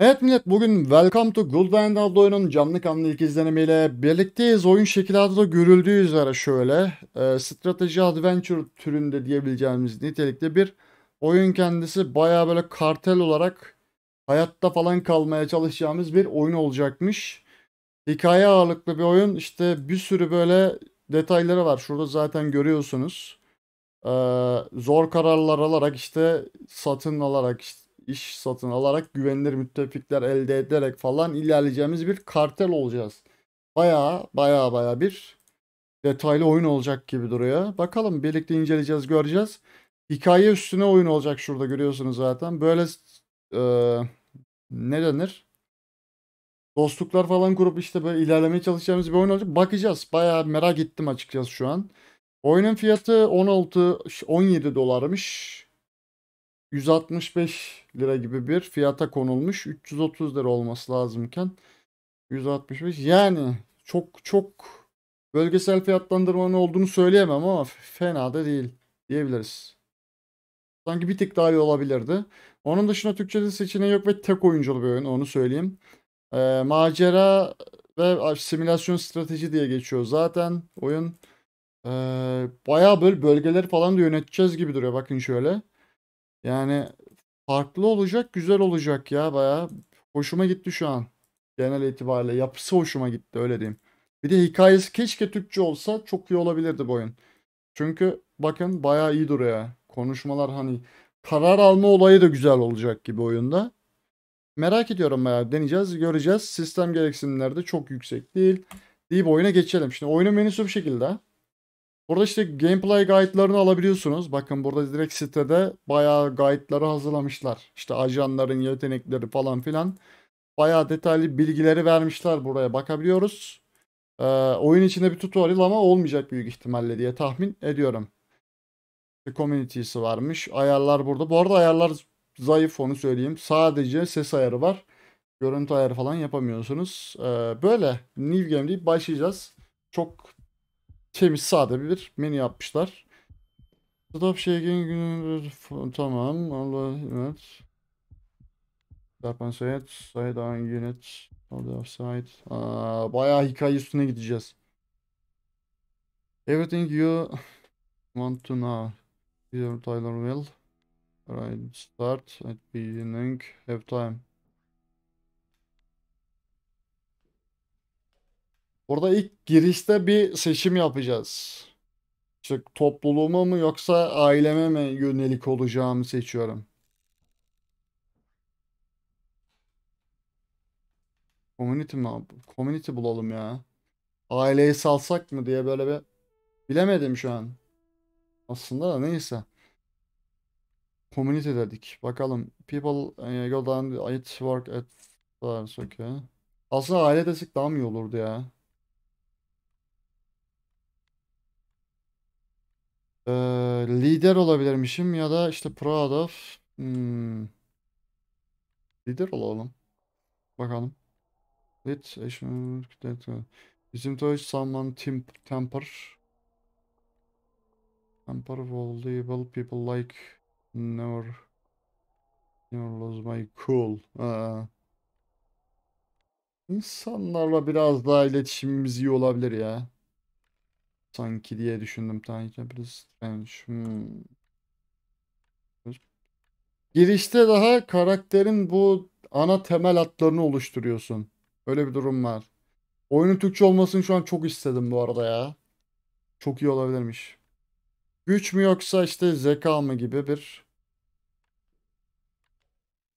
Evet millet bugün Welcome to Goodland adlı oyunun canlı kanlı ilk izlenimiyle birlikteyiz. Oyun şekil adlı da görüldüğü üzere şöyle e, strateji adventure türünde diyebileceğimiz nitelikte bir oyun kendisi baya böyle kartel olarak hayatta falan kalmaya çalışacağımız bir oyun olacakmış. Hikaye ağırlıklı bir oyun işte bir sürü böyle detayları var şurada zaten görüyorsunuz. E, zor kararlar alarak işte satın alarak işte iş satın alarak güvenilir müttefikler elde ederek falan ilerleyeceğimiz bir kartel olacağız. Baya baya baya bir detaylı oyun olacak gibi duruyor. Bakalım birlikte inceleyeceğiz göreceğiz. Hikaye üstüne oyun olacak şurada görüyorsunuz zaten. Böyle e, ne denir? Dostluklar falan kurup işte böyle ilerlemeye çalışacağımız bir oyun olacak. Bakacağız. Baya merak ettim açıkçası şu an. Oyunun fiyatı 16 17 dolarmış. 165 lira gibi bir fiyata konulmuş. 330 lira olması lazımken 165 yani çok çok bölgesel fiyatlandırmanın olduğunu söyleyemem ama fena da değil diyebiliriz. Sanki bir tık daha iyi olabilirdi. Onun dışında Türkçe'de seçeneği yok ve tek oyunculu bir oyun onu söyleyeyim. Ee, macera ve simülasyon strateji diye geçiyor. Zaten oyun e, bayağı böyle bölgeleri falan da yöneteceğiz gibi duruyor. Bakın şöyle. Yani farklı olacak, güzel olacak ya baya. Hoşuma gitti şu an. Genel itibariyle yapısı hoşuma gitti öyle diyeyim. Bir de hikayesi keşke Türkçe olsa çok iyi olabilirdi bu oyun. Çünkü bakın baya iyi duruyor. Konuşmalar hani karar alma olayı da güzel olacak gibi oyunda. Merak ediyorum bayağı. Deneyeceğiz, göreceğiz. Sistem gereksinimleri de çok yüksek değil. Deyip oyuna geçelim. Şimdi oyunun menüsü bu şekilde. Burada işte gameplay guide'larını alabiliyorsunuz. Bakın burada direkt sitede bayağı guide'ları hazırlamışlar. İşte ajanların yetenekleri falan filan. Bayağı detaylı bilgileri vermişler buraya bakabiliyoruz. Ee, oyun içinde bir tutorial ama olmayacak büyük ihtimalle diye tahmin ediyorum. Bir community'si varmış. Ayarlar burada. Bu arada ayarlar zayıf onu söyleyeyim. Sadece ses ayarı var. Görüntü ayarı falan yapamıyorsunuz. Ee, böyle New Game deyip başlayacağız. Çok temiz sade bir menü yapmışlar. Stop şey günü tamam. Allah evet. Serpen Sayet, Sayet Ağın Unit, Order bayağı hikaye üstüne gideceğiz. Everything you want to know. Peter Tyler will. Right, start at beginning, have time. Burada ilk girişte bir seçim yapacağız. İşte topluluğuma mı yoksa aileme mi yönelik olacağımı seçiyorum. Community mi Community bulalım ya. Aileyi salsak mı diye böyle bir bilemedim şu an. Aslında da neyse. Community dedik. Bakalım. People e, go down, it work at... Okay. Aslında aile desek daha mı iyi olurdu ya. Ee, lider olabilirmişim ya da işte proud of. Hmm. Lider olalım. Bakalım. Lead action. Bizim to someone tim temper. Temper valuable people like never never lose my cool. Aa. Ee. İnsanlarla biraz daha iletişimimiz iyi olabilir ya sanki diye düşündüm. Tanrıca biraz ben Hmm. Girişte daha karakterin bu ana temel hatlarını oluşturuyorsun. Öyle bir durum var. Oyunun Türkçe olmasını şu an çok istedim bu arada ya. Çok iyi olabilirmiş. Güç mü yoksa işte zeka mı gibi bir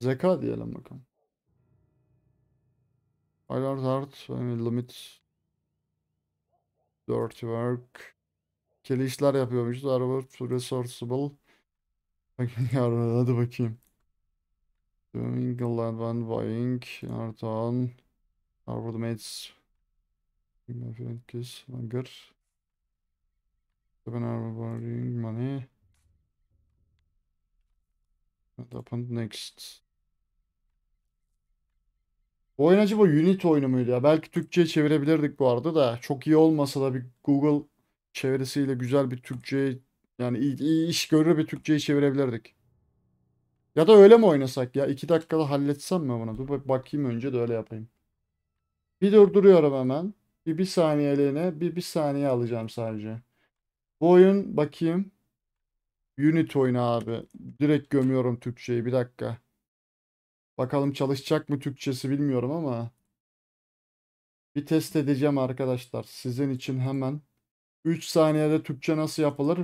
zeka diyelim bakalım. Alert Heart Limit Dirt work. Keli işler yapıyormuşuz. Araba resourceable. Bakın yarın hadi bakayım. Doing land when buying. Artan. Arbor mates. Bilmem kes. Hunger. Ben arbor buying money. What happened next? Bu oyun acaba Unity oyunu muydu ya? Belki Türkçe'ye çevirebilirdik bu arada da. Çok iyi olmasa da bir Google çevirisiyle güzel bir Türkçe'ye yani iyi, iyi iş görür bir Türkçe'ye çevirebilirdik. Ya da öyle mi oynasak ya? iki dakikada halletsem mi bunu? Dur bakayım önce de öyle yapayım. Bir durduruyorum hemen. Bir bir saniyeliğine bir bir saniye alacağım sadece. Bu oyun bakayım. Unity oyunu abi. Direkt gömüyorum Türkçeyi bir dakika. Bakalım çalışacak mı Türkçesi bilmiyorum ama. Bir test edeceğim arkadaşlar. Sizin için hemen. 3 saniyede Türkçe nasıl yapılır?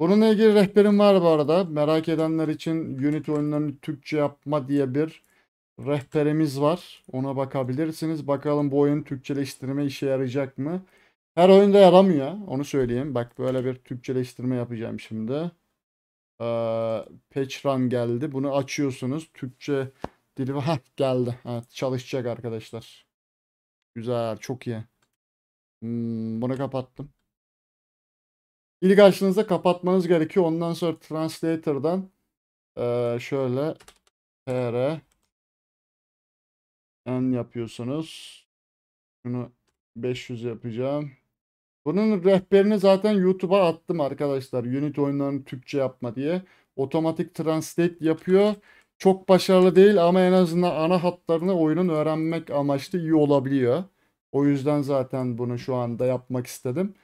Bununla ilgili rehberim var bu arada. Merak edenler için Unity oyunlarını Türkçe yapma diye bir rehberimiz var. Ona bakabilirsiniz. Bakalım bu oyun Türkçeleştirme işe yarayacak mı? Her oyunda yaramıyor. Onu söyleyeyim. Bak böyle bir Türkçeleştirme yapacağım şimdi. Ee, Patch Run geldi. Bunu açıyorsunuz. Türkçe Dili ha geldi. Evet, çalışacak arkadaşlar. Güzel. Çok iyi. Hmm, bunu kapattım. İlk açtığınızda kapatmanız gerekiyor. Ondan sonra translator'dan şöyle tr n yapıyorsunuz. Şunu 500 yapacağım. Bunun rehberini zaten YouTube'a attım arkadaşlar. Unity oyunlarını Türkçe yapma diye. Otomatik translate yapıyor. Çok başarılı değil ama en azından ana hatlarını oyunun öğrenmek amaçlı iyi olabiliyor. O yüzden zaten bunu şu anda yapmak istedim.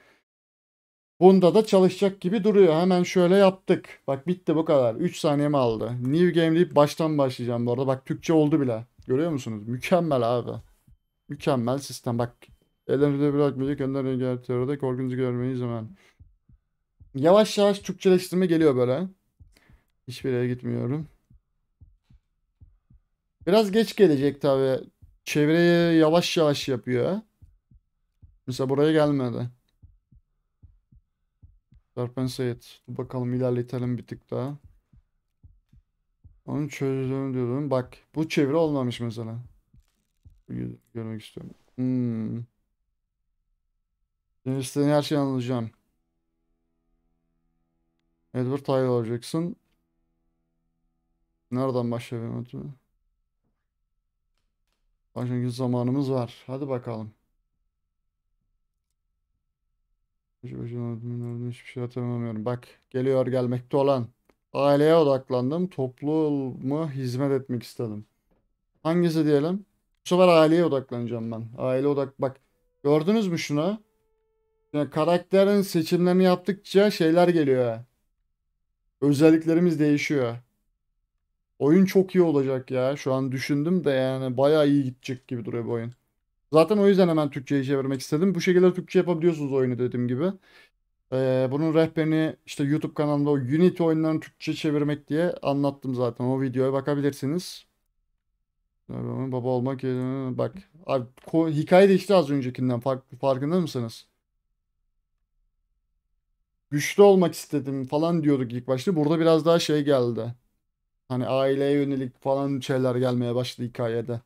Bunda da çalışacak gibi duruyor. Hemen şöyle yaptık. Bak bitti bu kadar. 3 saniyemi aldı. New game deyip baştan başlayacağım bu arada. Bak Türkçe oldu bile. Görüyor musunuz? Mükemmel abi. Mükemmel sistem. Bak ellerimizde bırakmayacak önden engel teoride korkunuzu görmeyi zaman. Yavaş yavaş Türkçeleştirme geliyor böyle. Hiçbir yere gitmiyorum. Biraz geç gelecek tabi. Çevreye yavaş yavaş yapıyor. Mesela buraya gelmedi. Serpense Bakalım ilerletelim bir tık daha. Onu çözdüm diyorum. Bak bu çevre olmamış mesela. Görmek istiyorum. Hmm. Senin istediğin her şeyi anlayacağım. Edward Tyler olacaksın. Nereden başlayayım? Çünkü zamanımız var. Hadi bakalım. Hiçbir şey atamıyorum. Bak geliyor gelmekte olan. Aileye odaklandım. Topluma hizmet etmek istedim. Hangisi diyelim? Bu sefer aileye odaklanacağım ben. Aile odak... Bak gördünüz mü şunu? Yani karakterin seçimlerini yaptıkça şeyler geliyor. Özelliklerimiz değişiyor. Oyun çok iyi olacak ya. Şu an düşündüm de yani bayağı iyi gidecek gibi duruyor bu oyun. Zaten o yüzden hemen Türkçe'ye çevirmek istedim. Bu şekilde Türkçe yapabiliyorsunuz oyunu dediğim gibi. Ee, bunun rehberini işte YouTube kanalında o Unity oyunlarını Türkçe çevirmek diye anlattım zaten. O videoya bakabilirsiniz. Baba olmak bak abi hikaye değişti az öncekinden fark, farkında mısınız? Güçlü olmak istedim falan diyorduk ilk başta. Burada biraz daha şey geldi. Hani aileye yönelik falan şeyler gelmeye başladı hikayede.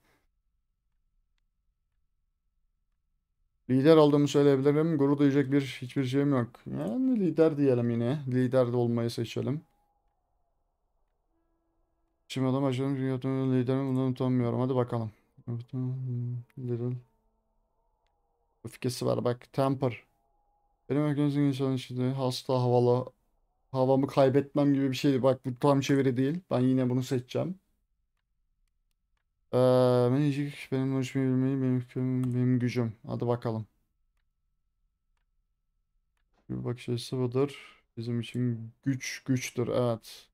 Lider olduğumu söyleyebilirim. Gurur duyacak bir hiçbir şeyim yok. Yani lider diyelim yine. Lider de olmayı seçelim. Şimdi adam açalım. Dünyatımın liderini bundan utanmıyorum. Hadi bakalım. Little. Öfkesi var bak. Temper. Benim öfkemizin insanı içinde hasta havalı havamı kaybetmem gibi bir şey. Bak bu tam çeviri değil. Ben yine bunu seçeceğim. Ee, benim konuşmayı bilmeyi benim, benim, benim gücüm. Hadi bakalım. Bir bakış açısı budur. Bizim için güç güçtür. Evet.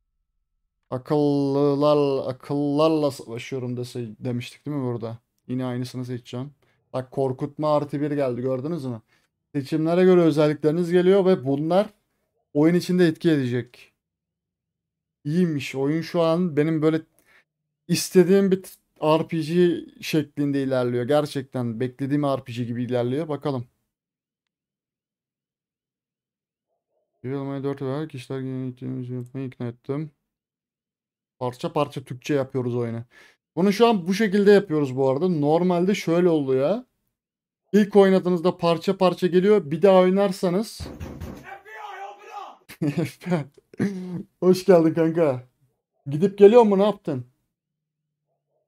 Akıllılar, akıllarla savaşıyorum dese, demiştik değil mi burada? Yine aynısını seçeceğim. Bak korkutma artı bir geldi gördünüz mü? Seçimlere göre özellikleriniz geliyor ve bunlar oyun içinde etki edecek. İyiymiş. Oyun şu an benim böyle istediğim bir RPG şeklinde ilerliyor. Gerçekten beklediğim RPG gibi ilerliyor. Bakalım. Yılmaya 4 ver. Kişiler yönetimizi ikna ettim. Parça parça Türkçe yapıyoruz oyunu. Bunu şu an bu şekilde yapıyoruz bu arada. Normalde şöyle oluyor. İlk oynadığınızda parça parça geliyor. Bir daha oynarsanız Hoş geldin kanka. Gidip geliyor mu ne yaptın?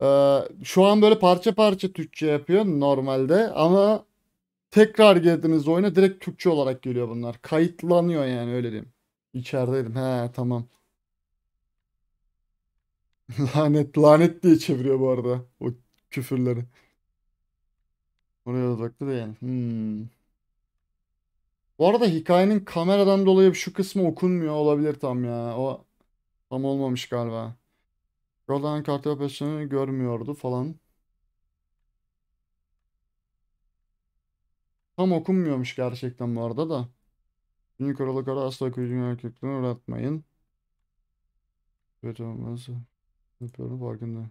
Ee, şu an böyle parça parça Türkçe yapıyor normalde ama tekrar girdiğiniz oyuna direkt Türkçe olarak geliyor bunlar. Kayıtlanıyor yani öyle diyeyim. İçerideydim. He tamam. lanet lanet diye çeviriyor bu arada o küfürleri. Oraya odaklı da yani. Hmm. Bu arada hikayenin kameradan dolayı şu kısmı okunmuyor olabilir tam ya. O tam olmamış galiba. Jordan Carter operasyonunu görmüyordu falan. Tam okunmuyormuş gerçekten bu arada da. Günlük aralıkları asla kuyucun erkeklerini öğretmeyin. Evet olmaz. Yapıyorum farkında.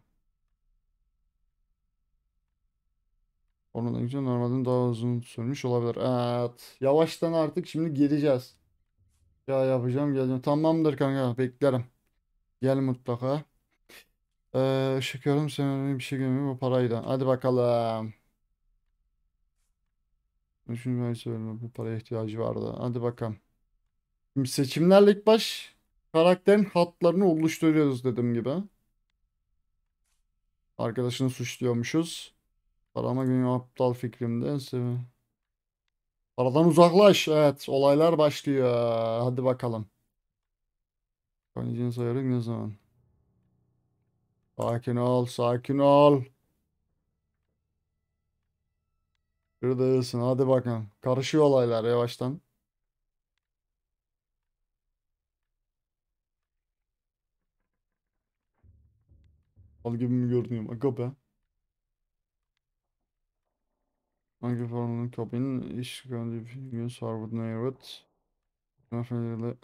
Oradan önce normalden daha uzun sürmüş olabilir. Evet. Yavaştan artık şimdi gireceğiz. Ya yapacağım geleceğim. Tamamdır kanka beklerim. Gel mutlaka. Ee, ışık yorum sen bir şey görmüyor bu parayla. Hadi bakalım. Üçüncü ay söylüyorum bu paraya ihtiyacı vardı. Hadi bakalım. Şimdi seçimlerle ilk baş karakterin hatlarını oluşturuyoruz dediğim gibi. Arkadaşını suçluyormuşuz. Parama günü aptal fikrimde en sevim. uzaklaş. Evet olaylar başlıyor. Hadi bakalım. Kanicin sayarım ne zaman? Sakin ol, sakin ol. Buradasın hadi bakalım. Karışıyor olaylar yavaştan. Al gibi mi görünüyorum? Aga be. Hangi formunun kabinin iş gördüğü gün sarvuduna yarat. Hanımefendilerle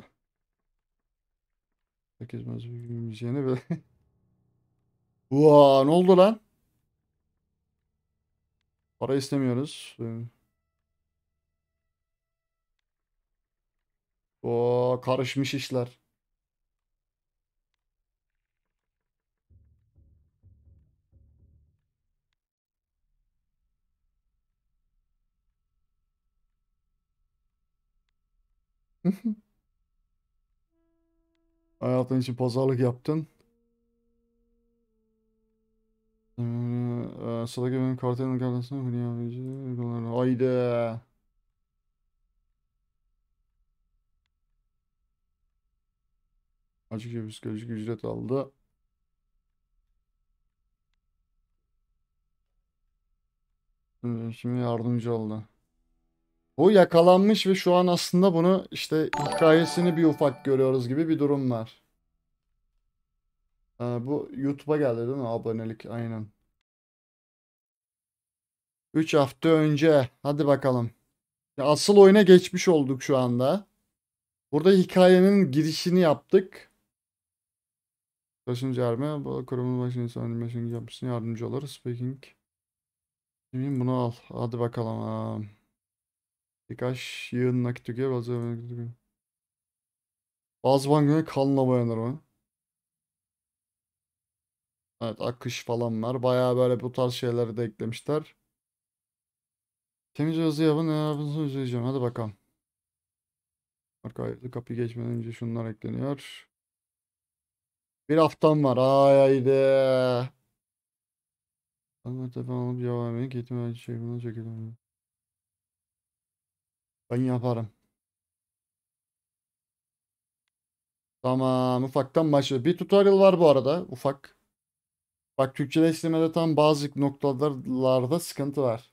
8 mazı günümüz yeni ve Uaa ne oldu lan? Para istemiyoruz. Oo, karışmış işler. Hayatın için pazarlık yaptın. Ee, e, Sıradaki benim kartelin kartesine hülyaveci uygulanan. Haydi. Açıkça psikolojik ücret aldı. Ee, şimdi yardımcı oldu. Bu yakalanmış ve şu an aslında bunu işte hikayesini bir ufak görüyoruz gibi bir durum var. Ee, bu YouTube'a geldi değil mi? Abonelik aynen. 3 hafta önce. Hadi bakalım. Ya asıl oyuna geçmiş olduk şu anda. Burada hikayenin girişini yaptık. Taşıncı erme. Bu kurumun başına insan animation yapmışsın. Yardımcı oluruz. Speaking. Bunu al. Hadi bakalım. Birkaç yığın nakit tüketiyor. Bazı, bazı bankalar kanla boyanır mı? Evet akış falan var. Bayağı böyle bu tarz şeyleri de eklemişler. Temiz yazı yapın. Ne yapınızı izleyeceğim. Hadi bakalım. Arka ayrılı kapıyı geçmeden önce şunlar ekleniyor. Bir haftam var. Ay haydi. Ama tabi alıp cevap vermeyi gitmeye çekimden çekilmiyor. Ben yaparım. Tamam ufaktan başlıyor. Bir tutorial var bu arada ufak. Bak Türkçeleştirmede tam bazı noktalarda sıkıntı var.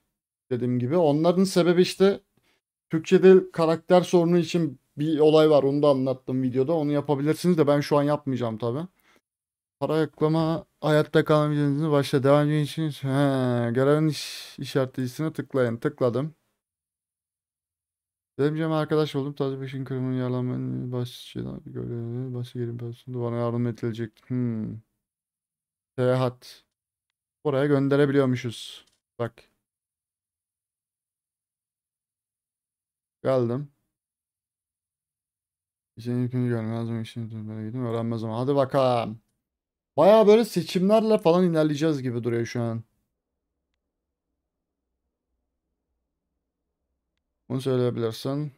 Dediğim gibi. Onların sebebi işte Türkçede karakter sorunu için bir olay var. Onu da anlattım videoda. Onu yapabilirsiniz de ben şu an yapmayacağım tabi. Para yaklama hayatta kalma başla. Devam için He, gelen iş işaretlisine tıklayın. Tıkladım. Demeyeceğim arkadaş oldum. Taze peşin kırımın yaralanmanın başçıdan şey görevi. Başı gelin personel bana yardım edilecek. Hmm. Seyahat. Oraya gönderebiliyormuşuz. Bak. Geldim. İşin yükünü görmez mi? İşin yükünü gidiyorum. Öğrenmez ama. Hadi bakalım. Baya böyle seçimlerle falan ilerleyeceğiz gibi duruyor şu an. Bunu söyleyebilirsin.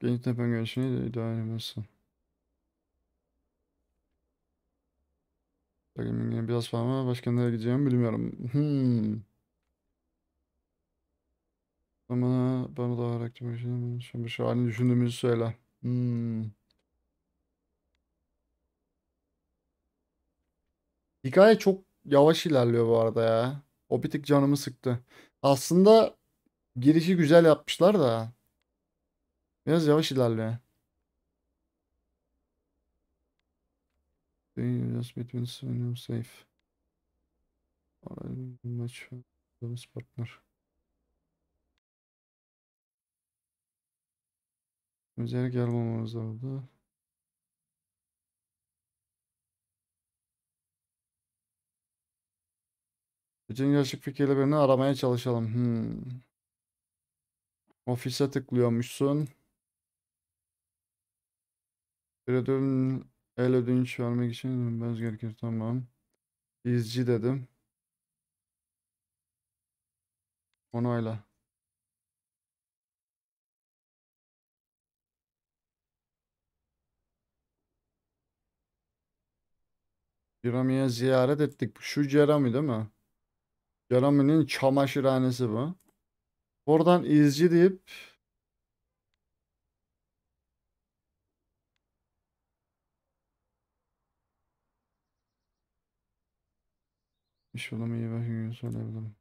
Genç tepen görüşünü de idare edemezsin. Takımın yine biraz falan var. Başka nereye gideceğimi bilmiyorum. Hmm. Bana, bana daha hareketli başlayalım. Şimdi şu halini düşündüğümüzü söyle. Hmm. Hikaye çok yavaş ilerliyor bu arada ya. O bir tık canımı sıktı. Aslında girişi güzel yapmışlar da biraz yavaş ilerliyor. Just between Svenum safe. Maç partner. Özel gelmemiz lazım. Bütün gerçek fikirli birini aramaya çalışalım. Hmm. Ofise tıklıyormuşsun. Bir ödün, el ödünç vermek için ben gerekir. Tamam. İzci dedim. Onayla. Cerami'ye ziyaret ettik. Şu Cerami değil mi? Jeremy'nin çamaşırhanesi bu. Oradan izci deyip İş olama iyi bakın söyleyebilirim.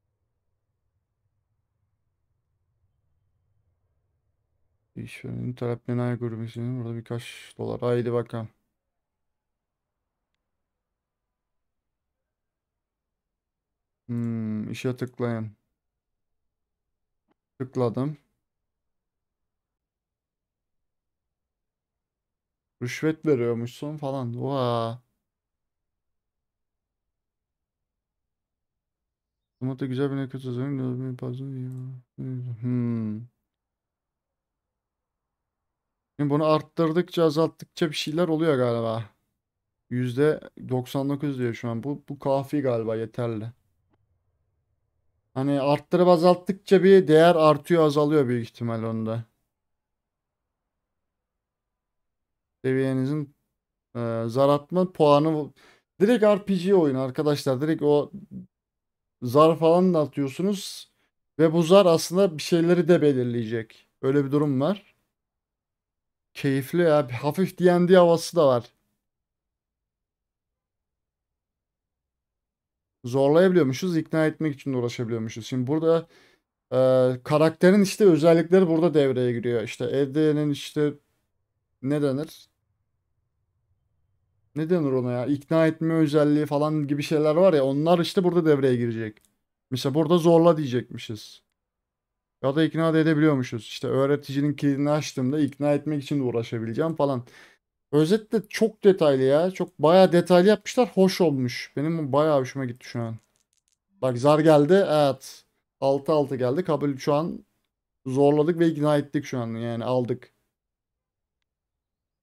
İşverenin taleplerine ayak uydurmak için burada birkaç dolar. Haydi bakalım. işe tıklayın. Tıkladım. Rüşvet veriyormuşsun falan. Vaa. Ama da güzel bir ne nefes hazırlayın. Hmm. Şimdi bunu arttırdıkça azalttıkça bir şeyler oluyor galiba. %99 diyor şu an. Bu, bu kafi galiba yeterli. Hani arttırıp azalttıkça bir değer artıyor azalıyor büyük ihtimal onda. Seviyenizin e, zar atma puanı direkt RPG oyun arkadaşlar. Direkt o zar falan da atıyorsunuz ve bu zar aslında bir şeyleri de belirleyecek. Öyle bir durum var. Keyifli ya. Bir hafif D&D havası da var. zorlayabiliyormuşuz. ikna etmek için de uğraşabiliyormuşuz. Şimdi burada e, karakterin işte özellikleri burada devreye giriyor. İşte Eddie'nin işte ne denir? Ne denir ona ya? İkna etme özelliği falan gibi şeyler var ya onlar işte burada devreye girecek. Mesela burada zorla diyecekmişiz. Ya da ikna da edebiliyormuşuz. İşte öğreticinin kilidini açtığımda ikna etmek için de uğraşabileceğim falan. Özetle çok detaylı ya. Çok bayağı detaylı yapmışlar. Hoş olmuş. Benim bayağı hoşuma gitti şu an. Bak zar geldi. Evet. 6-6 geldi. Kabul şu an zorladık ve ikna ettik şu an. Yani aldık.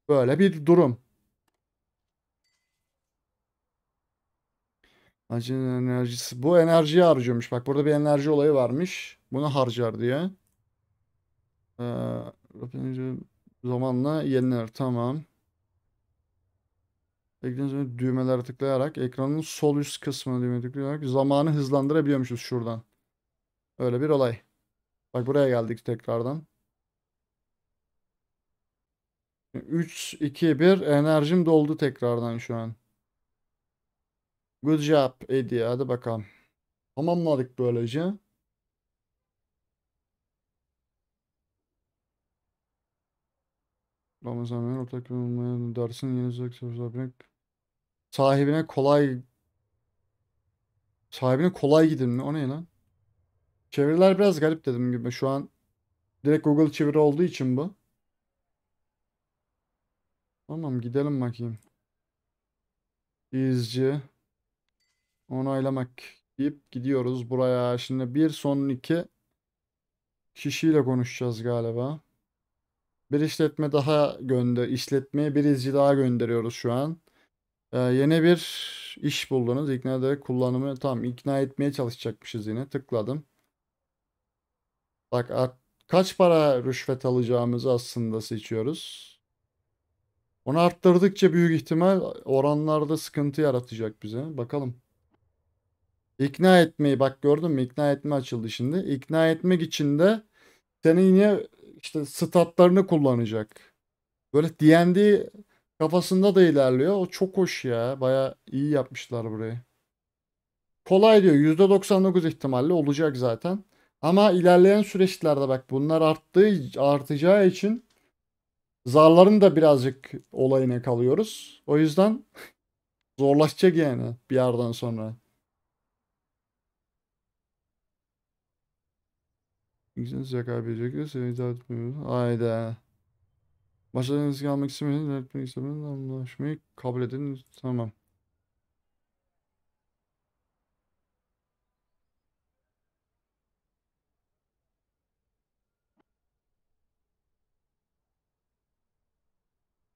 Böyle bir durum. Acının enerjisi. Bu enerjiyi harcıyormuş. Bak burada bir enerji olayı varmış. Bunu harcar diye. Ee, zamanla yenilir. Tamam. Ekran üzerine düğmelere tıklayarak ekranın sol üst kısmına düğme tıklayarak zamanı hızlandırabiliyormuşuz şuradan. Öyle bir olay. Bak buraya geldik tekrardan. 3, 2, 1 enerjim doldu tekrardan şu an. Good job Eddie hadi bakalım. Tamamladık böylece. Ramazan Ömer ortak bir dersin yeni uzak sözlerine sahibine kolay sahibine kolay gidin mi? O ne lan? Çeviriler biraz garip dedim gibi. Şu an direkt Google çeviri olduğu için bu. Tamam gidelim bakayım. İzci onaylamak deyip gidiyoruz buraya. Şimdi bir son iki kişiyle konuşacağız galiba. Bir işletme daha gönder, işletmeye bir izci daha gönderiyoruz şu an. Ee, yeni bir iş buldunuz. İkna da kullanımı tam ikna etmeye çalışacakmışız yine. Tıkladım. Bak kaç para rüşvet alacağımızı aslında seçiyoruz. Onu arttırdıkça büyük ihtimal oranlarda sıkıntı yaratacak bize. Bakalım. İkna etmeyi bak gördün mü? İkna etme açıldı şimdi. İkna etmek için de senin yine işte statlarını kullanacak. Böyle D&D kafasında da ilerliyor. O çok hoş ya. Baya iyi yapmışlar burayı. Kolay diyor. %99 ihtimalle olacak zaten. Ama ilerleyen süreçlerde bak bunlar arttığı artacağı için zarların da birazcık olayına kalıyoruz. O yüzden zorlaşacak yani bir yerden sonra. İkisini sıcak bilecekler. Seni hitap etmiyoruz. Hayda. Başlarına risk almak istemeyen, ilerletmek istemeyen anlaşmayı kabul edin. Tamam.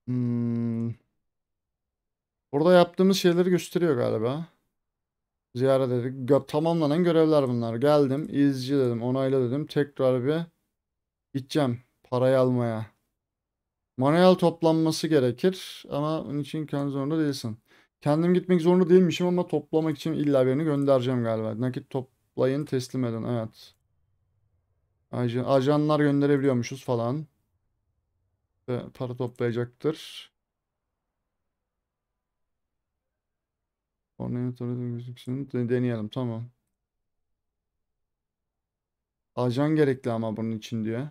Hmm. Orada yaptığımız şeyleri gösteriyor galiba. Ziyaret ettik. Gö tamamlanan görevler bunlar. Geldim. izci dedim. Onayla dedim. Tekrar bir gideceğim. Parayı almaya. Manuel toplanması gerekir. Ama onun için kendi zorunda değilsin. Kendim gitmek zorunda değilmişim ama toplamak için illa birini göndereceğim galiba. Nakit toplayın teslim edin. Evet. Ajan, ajanlar gönderebiliyormuşuz falan. Ve para toplayacaktır. Koordinatörü gözüksün. Deneyelim tamam. Ajan gerekli ama bunun için diyor.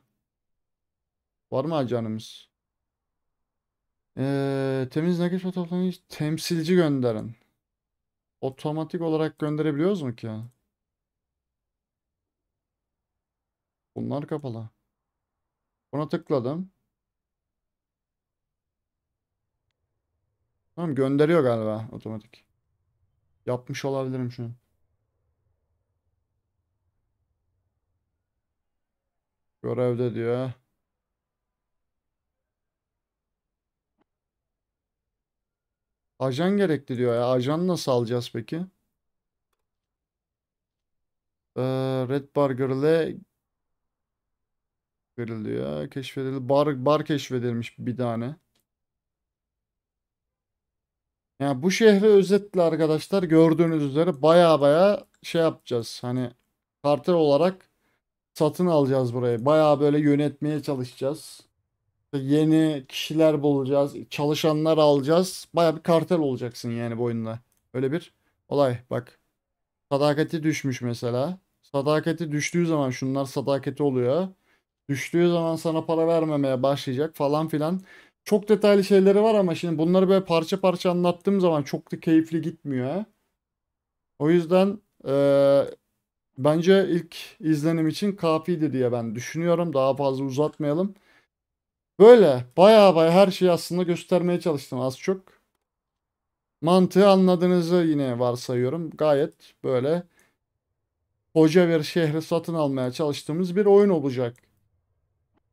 Var mı ajanımız? Ee, temiz nakit fotoğrafını temsilci gönderin. Otomatik olarak gönderebiliyoruz mu ki? Bunlar kapalı. Buna tıkladım. Tamam gönderiyor galiba otomatik. Yapmış olabilirim şu an. Görevde diyor. Ajan gerekli diyor ya. Ajan nasıl alacağız peki? Ee, Red Burger ile veriliyor. Keşfedildi. Bar, bar keşfedilmiş bir tane. Yani bu şehri özetle arkadaşlar gördüğünüz üzere baya baya şey yapacağız. Hani kartel olarak satın alacağız burayı. Baya böyle yönetmeye çalışacağız. Yeni kişiler bulacağız. Çalışanlar alacağız. Baya bir kartel olacaksın yani bu oyunda. Öyle bir olay bak. sadaketi düşmüş mesela. sadaketi düştüğü zaman şunlar sadaketi oluyor. Düştüğü zaman sana para vermemeye başlayacak falan filan. Çok detaylı şeyleri var ama şimdi bunları böyle parça parça anlattığım zaman çok da keyifli gitmiyor. O yüzden e, bence ilk izlenim için kafiydi diye ben düşünüyorum. Daha fazla uzatmayalım. Böyle baya baya her şeyi aslında göstermeye çalıştım az çok. Mantığı anladığınızı yine varsayıyorum. Gayet böyle koca bir şehri satın almaya çalıştığımız bir oyun olacak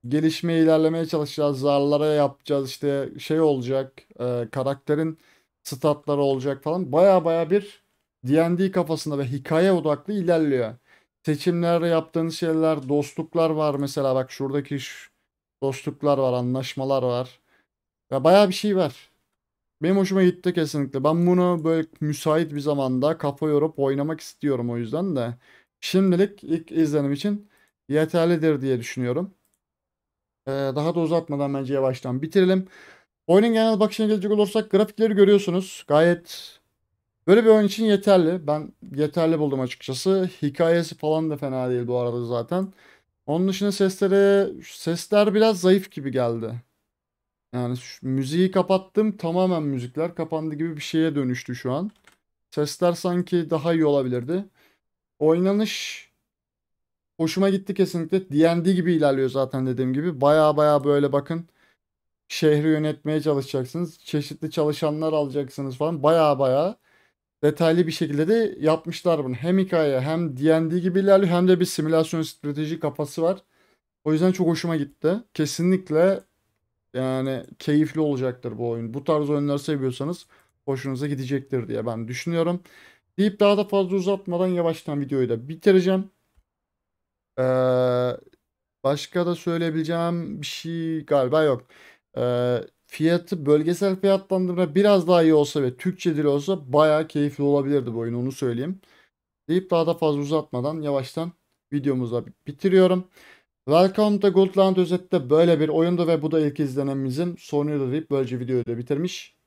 gelişmeye ilerlemeye çalışacağız. Zarlara yapacağız işte şey olacak. E, karakterin statları olacak falan. Baya baya bir D&D kafasında ve hikaye odaklı ilerliyor. Seçimlerde yaptığınız şeyler, dostluklar var mesela bak şuradaki şu dostluklar var, anlaşmalar var. Ya baya bir şey var. Benim hoşuma gitti kesinlikle. Ben bunu böyle müsait bir zamanda kafa yorup oynamak istiyorum o yüzden de. Şimdilik ilk izlenim için yeterlidir diye düşünüyorum. Ee, daha da uzatmadan bence yavaştan bitirelim. Oyunun genel bakışına gelecek olursak grafikleri görüyorsunuz. Gayet böyle bir oyun için yeterli. Ben yeterli buldum açıkçası. Hikayesi falan da fena değil bu arada zaten. Onun dışında sesleri sesler biraz zayıf gibi geldi. Yani müziği kapattım tamamen müzikler kapandı gibi bir şeye dönüştü şu an. Sesler sanki daha iyi olabilirdi. Oynanış Hoşuma gitti kesinlikle. D&D gibi ilerliyor zaten dediğim gibi. Baya baya böyle bakın şehri yönetmeye çalışacaksınız. Çeşitli çalışanlar alacaksınız falan. Baya baya detaylı bir şekilde de yapmışlar bunu. Hem hikaye hem D&D gibi ilerliyor hem de bir simülasyon strateji kafası var. O yüzden çok hoşuma gitti. Kesinlikle yani keyifli olacaktır bu oyun. Bu tarz oyunları seviyorsanız hoşunuza gidecektir diye ben düşünüyorum. Deyip daha da fazla uzatmadan yavaştan videoyu da bitireceğim. Ee, başka da söyleyebileceğim bir şey galiba yok. Ee, fiyatı bölgesel fiyatlandırma biraz daha iyi olsa ve Türkçe dili olsa bayağı keyifli olabilirdi bu oyun onu söyleyeyim. Deyip daha da fazla uzatmadan yavaştan videomuzu bitiriyorum. Welcome to Goldland özette böyle bir oyundu ve bu da ilk izlenemimizin sonuydu deyip böylece videoyu da bitirmiş